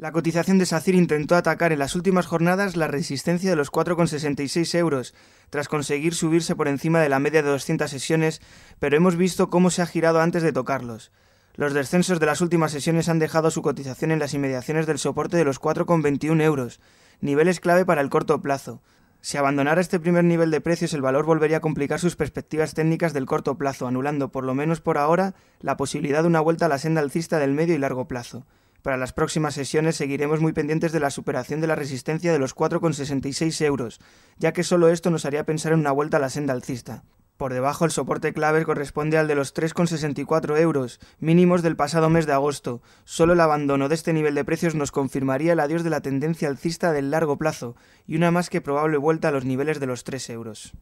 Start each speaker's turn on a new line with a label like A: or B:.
A: La cotización de SACIR intentó atacar en las últimas jornadas la resistencia de los 4,66 euros, tras conseguir subirse por encima de la media de 200 sesiones, pero hemos visto cómo se ha girado antes de tocarlos. Los descensos de las últimas sesiones han dejado su cotización en las inmediaciones del soporte de los 4,21 euros, niveles clave para el corto plazo. Si abandonara este primer nivel de precios, el valor volvería a complicar sus perspectivas técnicas del corto plazo, anulando, por lo menos por ahora, la posibilidad de una vuelta a la senda alcista del medio y largo plazo. Para las próximas sesiones seguiremos muy pendientes de la superación de la resistencia de los 4,66 euros, ya que solo esto nos haría pensar en una vuelta a la senda alcista. Por debajo el soporte clave corresponde al de los 3,64 euros, mínimos del pasado mes de agosto. Solo el abandono de este nivel de precios nos confirmaría el adiós de la tendencia alcista del largo plazo y una más que probable vuelta a los niveles de los 3 euros.